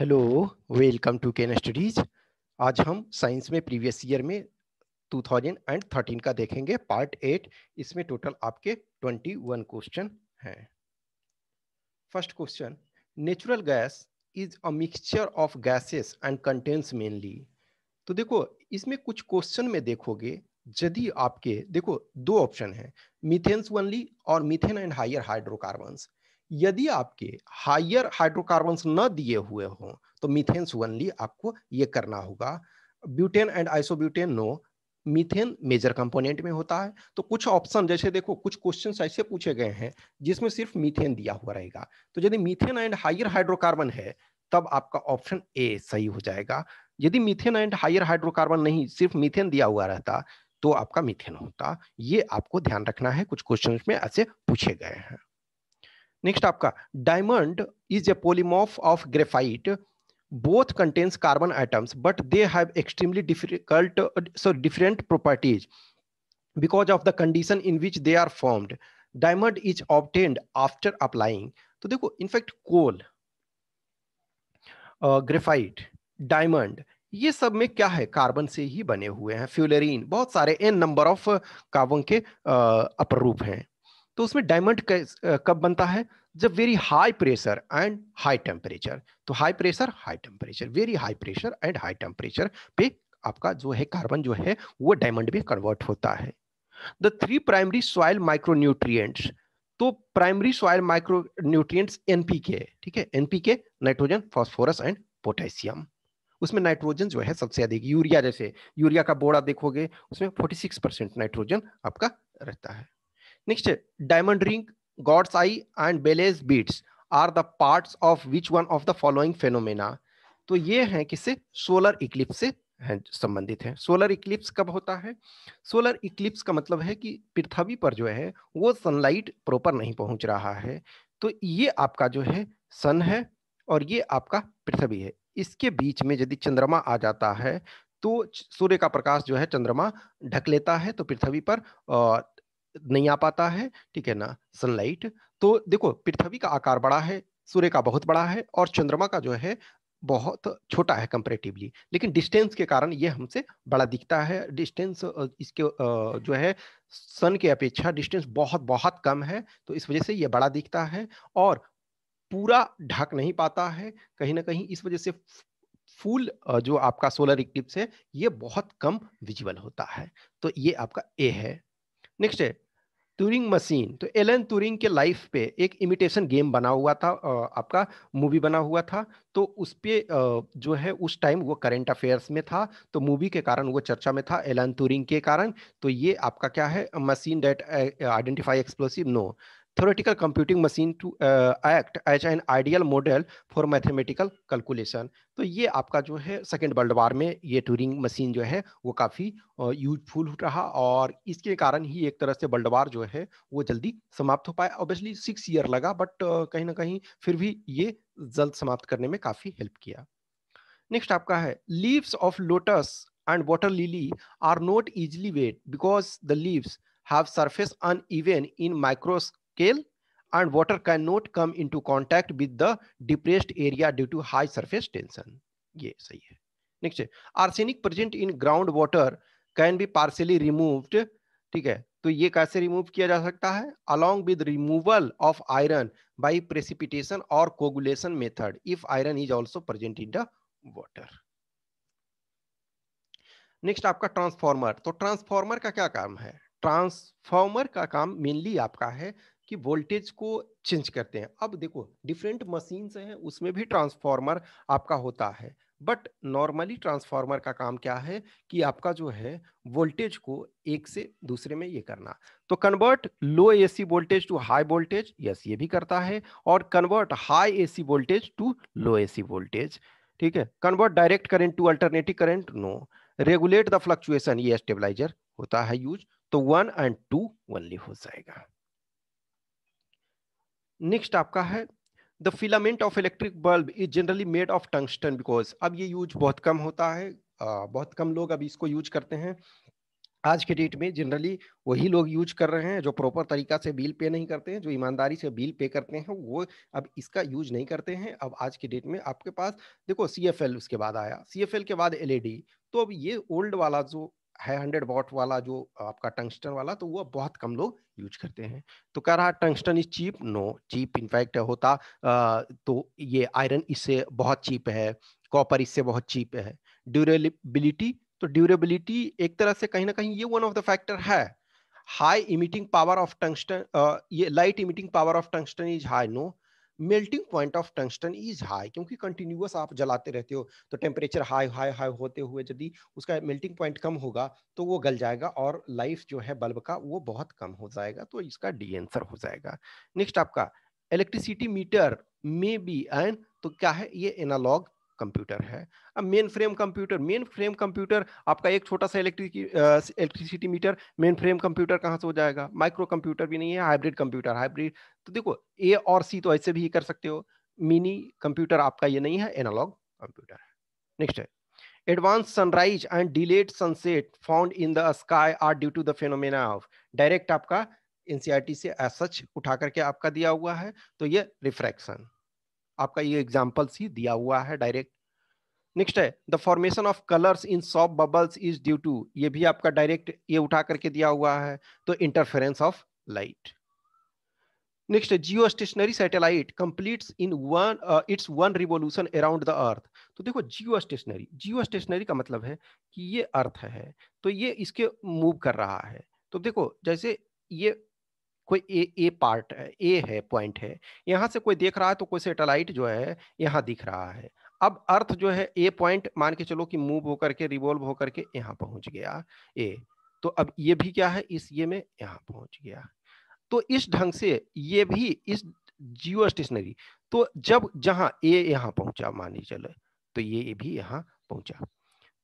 Hello welcome to Ken studies आज हम science में प्रीवियस ईयर में 2013 का देखेंगे पार्ट एट इसमें टोटल आपके 21 क्वेश्चन हैं first question natural gas is a mixture of gases and contents mainly तो देखो इसमें कुछ क्वेश्चन में देखोगे यदि आपके देखो दो ऑप्शन है मिथेन्स वनली और मिथेन एंड हायर हाइड्रोकार्बन्स यदि आपके हायर हाइड्रोकार्बन न दिए हुए हों तो मिथेन सुगंधी आपको ये करना होगा butane and isobutane no methane major component में होता है तो कुछ ऑप्शन जैसे देखो कुछ क्वेश्चन ऐसे पूछे गए हैं जिसमें सिर्फ मीथेन दिया हुआ रहेगा तो यदि मीथेन एंड हायर हाइड्रोकार्बन है तब आपका ऑप्शन ए सही हो जाएगा यदि मीथेन एंड हायर हाइड्रोकार्बन नहीं सिर्फ मीथेन दिया हुआ रहता तो आपका मीथेन होता ये आपको ध्यान रखना है कुछ क्वेश्चन में ऐसे पूछे गए हैं नेक्स्ट आपका diamond is a polymorph of graphite both contains carbon items but they have extremely difficult sorry different properties because of the condition in which they are formed diamond is obtained after applying तो देखो in fact कोल graphite diamond ये सब में क्या है carbon से ही बने हुए हैं फ्यूलरीन बहुत सारे एन नंबर ऑफ कार्बन के अपरूप हैं तो उसमें डायमंड कब बनता है जब very high pressure and high temperature तो high pressure high temperature very high pressure and high temperature पे आपका जो है कार्बन जो है वो डायमंड में कन्वर्ट होता है the three primary soil micronutrients तो प्राइमरी सॉयल माइक्रोन्यूट्रिएंट्स एनपीके ठीक है NPK nitrogen phosphorus and potassium उसमें नाइट्रोजन जो है सबसे अधिक यूरिया जैसे यूरिया का बोरा देखोगे उसमें सिक्स परसेंट नाइट्रोजन आपका रहता है Next, diamond ring, God's eye and Bele's beads are the parts of which one of the following phenomena? तो ये हैं किसे सोलर इक्लिप्स से हैं संबंधित हैं सोलर इक्लिप्स कब होता है सोलर इक्लिप्स का मतलब है कि पृथ्वी पर जो है वो सनलाइट प्रॉपर नहीं पहुंच रहा है तो ये आपका जो है सन है और ये आपका पृथ्वी है इसके बीच में यदि चंद्रमा आ जाता है तो सूर्य का प्रकाश जो है चंद्रमा ढक लेता है तो पृथ्वी पर नहीं आ पाता है ठीक है ना सनलाइट तो देखो पृथ्वी का आकार बड़ा है सूर्य का बहुत बड़ा है और चंद्रमा का जो है बहुत छोटा है कंपेरेटिवली लेकिन डिस्टेंस के कारण ये हमसे बड़ा दिखता है डिस्टेंस इसके जो है सन के अपेक्षा डिस्टेंस बहुत बहुत कम है तो इस वजह से ये बड़ा दिखता है और पूरा ढक नहीं पाता है कहीं ना कहीं इस वजह से फुल जो आपका सोलर इक्लिप्स है ये बहुत कम विजिबल होता है तो ये आपका ए है नेक्स्ट है टूरिंग मशीन तो एलन टूरिंग के लाइफ पे एक इमिटेशन गेम बना हुआ था आपका मूवी बना हुआ था तो उस पर जो है उस टाइम वो करेंट अफेयर्स में था तो मूवी के कारण वो चर्चा में था एलन टूरिंग के कारण तो ये आपका क्या है machine that identify explosive no theoretical computing machine to act act an ideal model for mathematical calculation तो ये आपका जो है सेकेंड वर्ल्ड वार में ये टूरिंग मशीन जो है वो काफ़ी यूजफुल रहा और इसके कारण ही एक तरह से वर्ल्ड वार जो है वो जल्दी समाप्त हो पाया ऑब्वियसली सिक्स ईयर लगा बट कहीं ना कहीं फिर भी ये जल्द समाप्त करने में काफ़ी हेल्प किया नेक्स्ट आपका है leaves of lotus and water lily are not easily wet because the leaves have surface uneven in micros scale and water cannot come into contact with the depressed area due to high surface tension ये सही है next arsenic present in ground water can be partially removed ठीक है तो ये कैसे remove किया जा सकता है along with removal of iron by precipitation और coagulation method if iron is also present in the water next आपका ट्रांसफॉर्मर तो ट्रांसफॉर्मर का क्या काम है ट्रांसफॉर्मर का काम मेनली आपका है कि वोल्टेज को चेंज करते हैं अब देखो डिफरेंट मशीन्स हैं उसमें भी ट्रांसफार्मर आपका होता है बट नॉर्मली ट्रांसफार्मर का काम क्या है कि आपका जो है वोल्टेज को एक से दूसरे में ये करना तो convert low AC voltage to high voltage yes ये भी करता है और convert high AC voltage to low AC voltage ठीक है convert direct current to alternative current no regulate the fluctuation ये स्टेबलाइजर होता है यूज तो वन एंड टू ओनली हो जाएगा नेक्स्ट आपका है the filament of electric bulb is generally made of tungsten because अब ये यूज बहुत कम होता है बहुत कम लोग अब इसको यूज करते हैं आज के डेट में जनरली वही लोग यूज कर रहे हैं जो प्रॉपर तरीका से बिल पे नहीं करते हैं जो ईमानदारी से बिल पे करते हैं वो अब इसका यूज नहीं करते हैं अब आज के डेट में आपके पास देखो सी उसके बाद आया सी के बाद एल e तो अब ये ओल्ड वाला जो है हंड्रेड वॉट वाला जो आपका टंगस्टन वाला तो वह बहुत कम लोग यूज करते हैं तो कह रहा tungsten is cheap no cheap in fact होता आ, तो ये आयरन इससे बहुत चीप है कॉपर इससे बहुत चीप है ड्यूरेबिलिटी तो ड्यूरेबिलिटी एक तरह से कहीं ना कहीं ये वन ऑफ द फैक्टर है high emitting power of tungsten ये light emitting power of tungsten is high no melting point of tungsten is high क्योंकि कंटिन्यूस आप जलाते रहते हो तो टेम्परेचर हाई हाई हाई होते हुए यदि उसका मेल्टिंग पॉइंट कम होगा तो वो गल जाएगा और लाइफ जो है बल्ब का वो बहुत कम हो जाएगा तो इसका डी आंसर हो जाएगा नेक्स्ट आपका इलेक्ट्रिसिटी मीटर में बी एन तो क्या है ये एनालॉग कंप्यूटर है अब main frame computer main frame computer आपका एक छोटा सा electric electricity meter main frame computer कहाँ से हो जाएगा माइक्रो कंप्यूटर भी नहीं है हाइब्रिड कंप्यूटर हाइब्रिड तो देखो ए और सी तो ऐसे भी कर सकते हो मिनी कंप्यूटर आपका ये नहीं है एनालॉग कंप्यूटर है नेक्स्ट है advance sunrise and delayed sunset found in the sky are due to the phenomena of direct आपका एनसीईआरटी e से एज सच उठा करके आपका दिया हुआ है तो ये रिफ्रैक्शन आपका ये एग्जाम्पल्स ही दिया हुआ है डायरेक्ट नेक्स्ट है the formation of colours in soap bubbles is due to ये भी आपका डायरेक्ट ये उठा करके दिया हुआ है तो interference of light next geo stationary satellite complete in one its one revolution around the earth तो देखो जियो स्टेशनरी जियो स्टेशनरी का मतलब है कि ये अर्थ है तो ये इसके मूव कर रहा है तो देखो जैसे ये कोई ए ए पार्ट है ए है पॉइंट है यहाँ से कोई देख रहा है तो कोई सेटेलाइट जो है यहाँ दिख रहा है अब अर्थ जो है ए पॉइंट मान के चलो कि मूव होकर के रिवॉल्व होकर के यहाँ पहुँच गया ए तो अब ये भी क्या है इस ये में यहाँ पहुँच गया तो इस ढंग से ये भी इस जियो स्टेशनरी तो जब जहाँ ए यहाँ पहुँचा के चलो तो ये भी यहाँ पहुँचा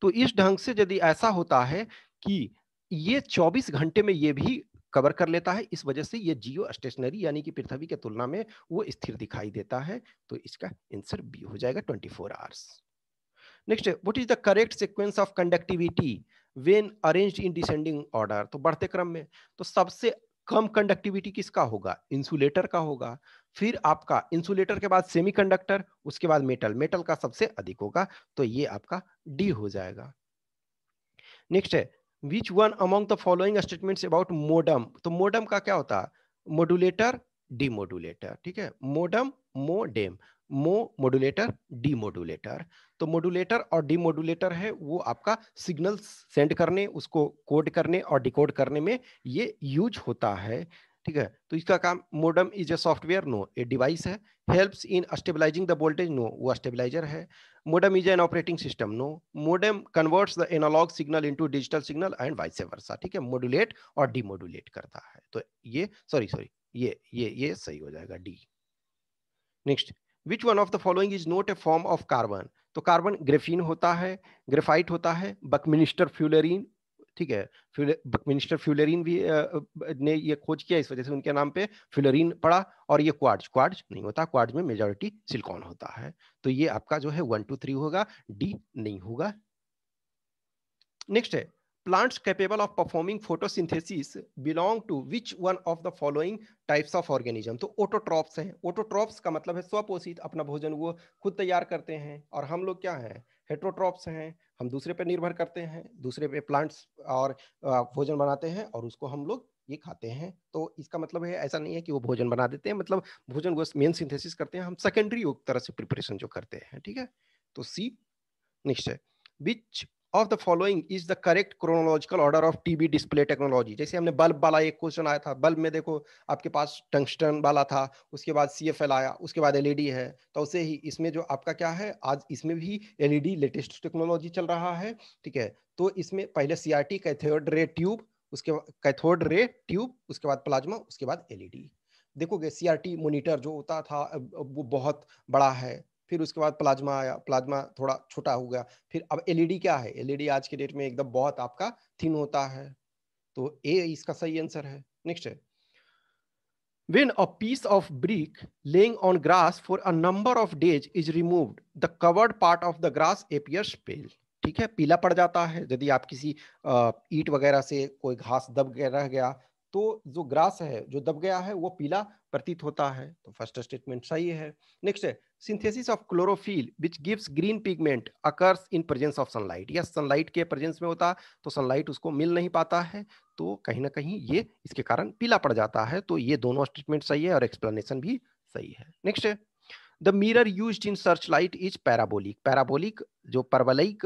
तो इस ढंग से यदि ऐसा होता है कि ये 24 घंटे में ये भी कवर कर लेता है इस वजह से ये जियो स्टेशनरी यानी कि पृथ्वी के तुलना में वो स्थिर दिखाई देता है तो इसका आंसर बी हो जाएगा twenty four hours next what is the correct sequence of conductivity when arranged in descending order तो बढ़ते क्रम में तो सबसे कम कंडक्टिविटी किसका होगा इंसुलेटर का होगा फिर आपका इंसुलेटर के बाद सेमीकंडक्टर उसके बाद मेटल मेटल का सबसे अधिक होगा तो ये आपका डी हो जाएगा नेक्स्ट है which one among the following statement about modem तो मोडम का क्या होता है मोडुलेटर मोडुलेटर ठीक है मोडम मोडेम मो मोडुलेटर मोडुलेटर तो मोडुलेटर और मोडुलेटर है वो आपका सिग्नल सेंड करने उसको कोड करने और डिकोड करने में ये यूज होता है ठीक है तो इसका काम modem is a software no a device है helps in stabilising the voltage no वो स्टेबलाइजर है modem is an operating system no modem converts the analogue signal into digital signal and vice versa ठीक है modulate और डिमोडुलेट करता है तो ये सॉरी सॉरी ये ये ये सही हो जाएगा D next which one of the following is not a form of carbon तो कार्बन ग्रेफीन होता है ग्रेफाइट होता है बकमिनिस्टर फ्यूलरिन ठीक है मिनिस्टर फ्यूलरिन भी ने ये खोज किया इस वजह से उनके नाम पे फ्यूलरिन पड़ा और ये क्वार्ज क्वार्ज नहीं होता क्वार्ज में मेजोरिटी सिलिकॉन होता है तो ये आपका जो है वन टू थ्री होगा डी नहीं होगा नेक्स्ट है plants capable of performing photosynthesis belong to which one of the following types of organism तो ओटोट्रॉप्स हैं ओटोट्रॉप्स का मतलब है स्वपोषित अपना भोजन वो खुद तैयार करते हैं और हम लोग क्या हैं हेट्रोट्रॉप्स हैं हम दूसरे पर निर्भर करते हैं दूसरे पे प्लांट्स और भोजन बनाते हैं और उसको हम लोग ये खाते हैं तो इसका मतलब है ऐसा नहीं है कि वो भोजन बना देते हैं मतलब भोजन वो मेन सिंथेसिस करते हैं हम सेकेंडरी तरह से प्रिपरेशन जो करते हैं ठीक है तो सी निश्चय which of the following is the correct chronological order of TV display technology जैसे हमने बल्ब वाला एक क्वेश्चन आया था बल्ब में देखो आपके पास टंगस्टन वाला था उसके बाद सी एफ एल आया उसके बाद एलईडी e है तो उसे ही इसमें जो आपका क्या है आज इसमें भी एलईडी लेटेस्ट टेक्नोलॉजी चल रहा है ठीक है तो इसमें पहले C R T cathode ray tube उसके कैथोड रे ट्यूब उसके बाद प्लाज्मा उसके बाद एलईडी e देखोगे सी आर टी मोनिटर जो होता था वो बहुत बड़ा है फिर उसके बाद प्लाज्मा आया प्लाज्मा थोड़ा छोटा हो गया फिर अब एलईडी e क्या है एलईडी e आज के डेट में एकदम बहुत आपका थिन होता है तो ए इसका सही आंसर है नेक्स्ट है When a piece of brick laying on grass for a number of days is removed, the covered part of the grass appears pale. ठीक है पीला पड़ जाता है यदि आप किसी ईट वगैरह से कोई घास दब गया रह गया तो जो ग्रास है जो दब गया है वो पीला प्रतीत होता है तो फर्स्ट स्टेटमेंट सही है नेक्स्ट है synthesis of chlorophyll which gives green pigment occurs in presence of sunlight या sunlight के presence में होता तो sunlight उसको मिल नहीं पाता है तो कहीं ना कहीं ये इसके कारण पीला पड़ जाता है तो ये दोनों स्टेटमेंट सही है और एक्सप्लेनेशन भी सही है next the mirror use in search light is parabolic parabolic जो परवलिक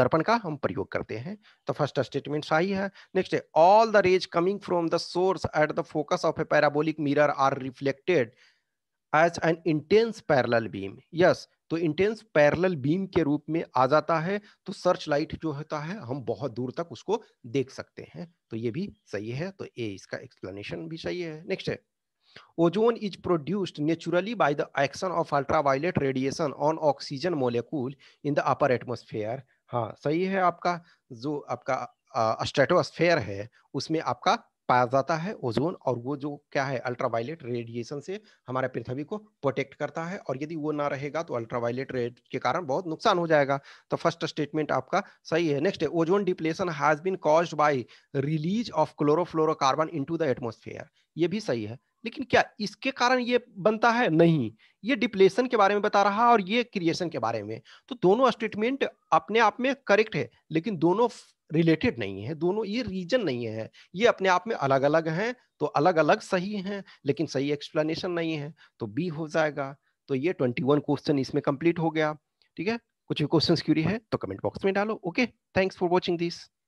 दर्पण का हम प्रयोग करते हैं तो फर्स्ट स्टेटमेंट सही है next all the rays coming from the source at the focus of a parabolic mirror are reflected as an intense parallel beam yes तो इंटेंस पैरल बीम के रूप में आ जाता है तो सर्च लाइट जो होता है हम बहुत दूर तक उसको देख सकते हैं तो ये भी सही है तो ए इसका एक्सप्लेनेशन भी सही है नेक्स्ट है ozone is produced naturally by the action of ultraviolet radiation on oxygen molecule in the upper atmosphere हाँ सही है आपका जो आपका स्ट्रेटोस्फेयर है उसमें आपका पाया जाता है ओजोन और वो जो क्या है अल्ट्रावायलेट रेडिएशन से हमारे पृथ्वी को प्रोटेक्ट करता है और यदि वो ना रहेगा तो अल्ट्रावायलेट रेड के कारण बहुत नुकसान हो जाएगा तो फर्स्ट स्टेटमेंट आपका सही है नेक्स्ट है ozone depletion has been cause by release of chlorofluorocarbon into the atmosphere ये भी सही है लेकिन क्या इसके कारण ये बनता है नहीं ये डिप्लेशन के बारे में बता रहा है और ये क्रिएशन के बारे में तो दोनों स्टेटमेंट अपने आप में करेक्ट है लेकिन दोनों रिलेटेड नहीं है दोनों ये रीजन नहीं है ये अपने आप में अलग अलग हैं तो अलग अलग सही हैं लेकिन सही एक्सप्लेनेशन नहीं है तो बी हो जाएगा तो ये ट्वेंटी वन क्वेश्चन इसमें कंप्लीट हो गया ठीक है कुछ भी क्वेश्चन क्यूरी है तो कमेंट बॉक्स में डालो okay thanks for watching this